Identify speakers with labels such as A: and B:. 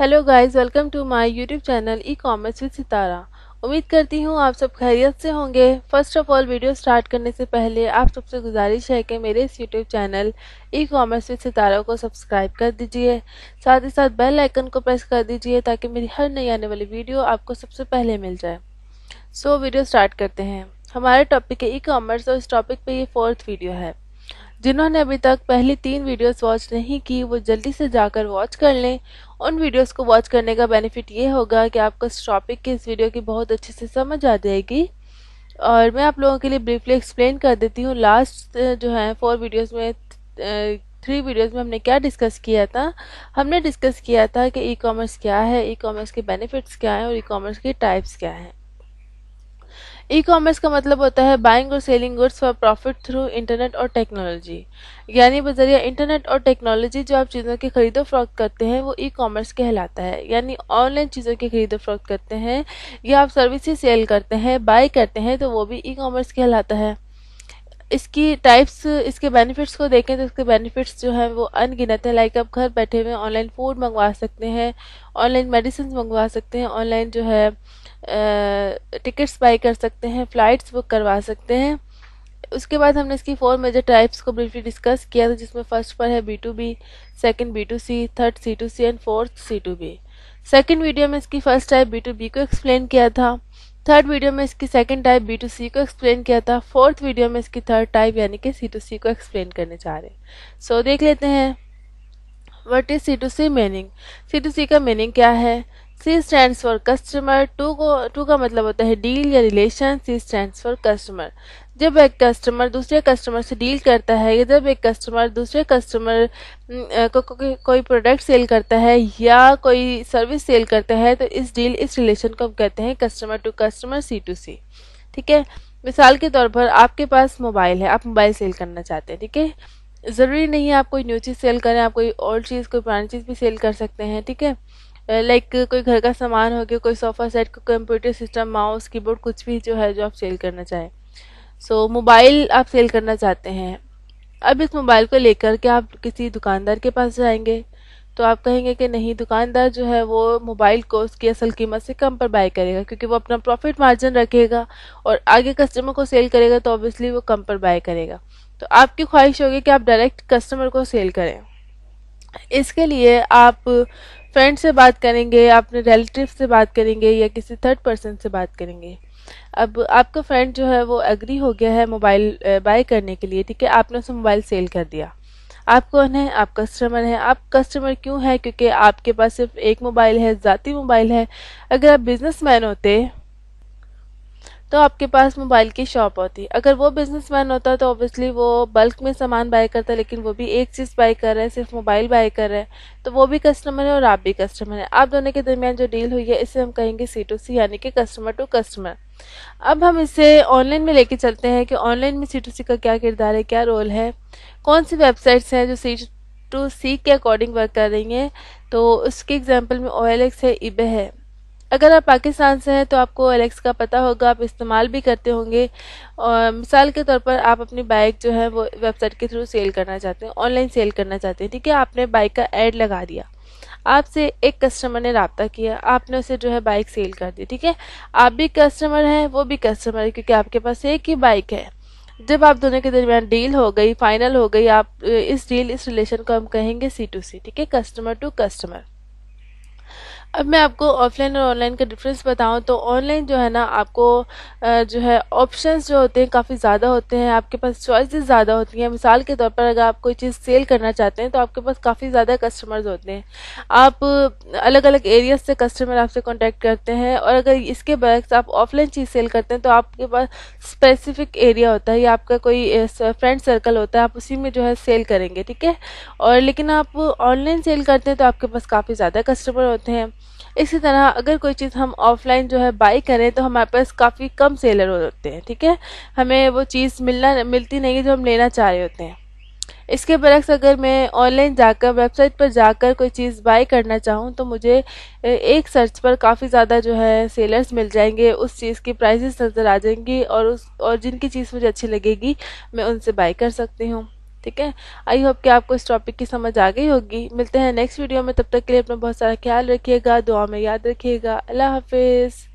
A: Hello guys welcome to my YouTube channel e commerce with Sitara उम्मीद करती हूँ आप सब खैरियत से होंगे first of all video start करने से पहले आप सबसे गुजारिश है कि मेरे इस YouTube channel e commerce with Sitara को सब्सक्राइब कर दीजिए साथ ही साथ बेल आइकन को प्रेस कर दीजिए ताकि मेरी हर नई आने वाली वीडियो आपको सबसे पहले मिल जाए सो so, वीडियो स्टार्ट करते हैं हमारे टॉपिक है ई कॉमर्स और इस टॉपिक पर ये फोर्थ वीडियो है जिन्होंने अभी तक पहली तीन वीडियोस वॉच नहीं की वो जल्दी से जाकर वॉच कर लें उन वीडियोस को वॉच करने का बेनिफिट ये होगा कि आपको इस टॉपिक की इस वीडियो की बहुत अच्छे से समझ आ जाएगी और मैं आप लोगों के लिए ब्रीफली एक्सप्लेन कर देती हूँ लास्ट जो है फोर वीडियोज़ में थ्री वीडियोज़ में हमने क्या डिस्कस किया था हमने डिस्कस किया था कि ई कॉमर्स क्या है ई कॉमर्स के बेनिफिट्स क्या हैं और ई कॉमर्स के टाइप्स क्या हैं ई कॉमर्स का मतलब होता है बाइंग और selling goods for profit through internet और टेक्नोलॉजी यानी बजरिया इंटरनेट और टेक्नोलॉजी जो आप चीज़ों की खरीदो फरोख्त करते हैं वो ई कॉमर्स कहलाता है यानी ऑनलाइन चीज़ों की खरीदो फरोख्त करते हैं या आप सर्विसेज सेल करते हैं बाय करते हैं तो वो भी ई कॉमर्स कहलाता है इसकी टाइप्स इसके बेनिफिट्स को देखें तो इसके बेनिफिट्स जो हैं वो अनगिनत हैं लाइक आप घर बैठे हुए ऑनलाइन फूड मंगवा सकते हैं ऑनलाइन मेडिसिन मंगवा सकते हैं ऑनलाइन जो है टिकट्स बाई कर सकते हैं फ़्लाइट्स बुक करवा सकते हैं उसके बाद हमने इसकी फोर मेजर टाइप्स को ब्रीफली डिस्कस किया था जिसमें फर्स्ट पर है B to B second B to C third C to C and fourth C to B second video में इसकी first type B to B को एक्सप्लेन किया था थर्ड वीडियो में इसकी second type B to C को explain किया था फोर्थ वीडियो में इसकी थर्ड टाइप यानी कि सी टू सी को एक्सप्लेन करने चाह रहे हैं सो so, देख लेते हैं what is C to C meaning C to C का मीनिंग क्या है C stands for customer to को टू का मतलब होता है डील या relation C stands for customer जब एक कस्टमर दूसरे कस्टमर से डील करता है या जब एक कस्टमर दूसरे कस्टमर को, को, को कोई प्रोडक्ट सेल करता है या कोई सर्विस सेल करता है तो इस डील इस रिलेशन को हम कहते हैं customer to customer C to C ठीक है मिसाल के तौर पर आपके पास मोबाइल है आप मोबाइल सेल करना चाहते हैं ठीक है ज़रूरी नहीं है आप कोई न्यू चीज़ सेल करें आप कोई ओल्ड चीज़ कोई पुरानी चीज़ भी सेल कर सकते हैं ठीक है थीके? लाइक कोई घर का सामान हो गया कोई सोफ़ा सेट कोई कंप्यूटर सिस्टम माउस कीबोर्ड कुछ भी जो है जो आप सेल करना चाहें सो so, मोबाइल आप सेल करना चाहते हैं अब इस मोबाइल को लेकर के आप किसी दुकानदार के पास जाएंगे तो आप कहेंगे कि नहीं दुकानदार जो है वो मोबाइल को उसकी असल कीमत से कम पर बाय करेगा क्योंकि वो अपना प्रॉफिट मार्जिन रखेगा और आगे कस्टमर को सेल करेगा तो ऑब्वियसली वो कम पर बाय करेगा तो आपकी ख्वाहिश होगी कि आप डायरेक्ट कस्टमर को सेल करें इसके लिए आप फ्रेंड से बात करेंगे अपने रिलेटिव से बात करेंगे या किसी थर्ड पर्सन से बात करेंगे अब आपका फ्रेंड जो है वो एग्री हो गया है मोबाइल बाय करने के लिए ठीक है आपने उसे मोबाइल सेल कर दिया आप कौन है आप कस्टमर हैं आप कस्टमर क्यों है क्योंकि आपके पास सिर्फ एक मोबाइल है ज़ाती मोबाइल है अगर आप बिजनेसमैन होते तो आपके पास मोबाइल की शॉप होती अगर वो बिजनेसमैन होता तो ऑब्वियसली वो बल्क में सामान बाय करता लेकिन वो भी एक चीज़ बाय कर रहे हैं सिर्फ मोबाइल बाय कर रहे हैं तो वो भी कस्टमर है और आप भी कस्टमर हैं आप दोनों के दरमियान जो डील हुई है इसे हम कहेंगे सी टू सी यानी कि कस्टमर टू कस्टमर अब हम इसे ऑनलाइन में लेके चलते हैं कि ऑनलाइन में सी टू सी का क्या किरदार है क्या रोल है कौन सी वेबसाइट्स हैं जो सी टू सी के अकॉर्डिंग वर्क कर रही हैं तो उसके एग्जाम्पल में ओ है ईबे है अगर आप पाकिस्तान से हैं तो आपको एलेक्स का पता होगा आप इस्तेमाल भी करते होंगे और मिसाल के तौर पर आप अपनी बाइक जो है वो वेबसाइट के थ्रू सेल करना चाहते हैं ऑनलाइन सेल करना चाहते हैं ठीक है आपने बाइक का एड लगा दिया आपसे एक कस्टमर ने रबता किया आपने उसे जो है बाइक सेल कर दी ठीक है आप भी कस्टमर हैं वो भी कस्टमर है क्योंकि आपके पास एक ही बाइक है जब आप दोनों के दरमियान डील हो गई फाइनल हो गई आप इस डील इस रिलेशन को हम कहेंगे सी टू सी ठीक है कस्टमर टू कस्टमर अब मैं आपको ऑफलाइन और ऑनलाइन का डिफरेंस बताऊं तो ऑनलाइन जो है ना आपको जो है ऑप्शंस जो होते हैं काफ़ी ज़्यादा होते हैं आपके पास चॉइसेस ज़्यादा होती हैं मिसाल के तौर पर अगर आप कोई चीज़ सेल करना चाहते हैं तो आपके पास काफ़ी ज़्यादा कस्टमर्स होते हैं आप अलग अलग एरिया से कस्टमर आपसे कॉन्टैक्ट करते हैं और अगर इसके बरक्स आप ऑफलाइन चीज़ सेल करते हैं तो आपके पास स्पेसिफिक एरिया होता है या आपका कोई फ्रेंड सर्कल होता है आप उसी में जो है सेल करेंगे ठीक है और लेकिन आप ऑनलाइन सेल करते हैं तो आपके पास काफ़ी ज़्यादा कस्टमर होते हैं इसी तरह अगर कोई चीज़ हम ऑफलाइन जो है बाई करें तो हमारे पास काफ़ी कम सेलर होते हैं ठीक है हमें वो चीज़ मिलना मिलती नहीं है जो हम लेना चाह रहे होते हैं इसके बरक्स अगर मैं ऑनलाइन जाकर वेबसाइट पर जाकर कोई चीज़ बाई करना चाहूँ तो मुझे एक सर्च पर काफ़ी ज़्यादा जो है सेलर्स मिल जाएंगे उस चीज़ की प्राइजेस नज़र आ जाएंगी और उस और जिनकी चीज़ मुझे अच्छी लगेगी मैं उनसे बाई कर सकती हूँ ठीक है आई होप कि आपको इस टॉपिक की समझ आ गई होगी मिलते हैं नेक्स्ट वीडियो में तब तक के लिए अपना बहुत सारा ख्याल रखिएगा दुआ में याद रखिएगा अल्लाह हाफिज़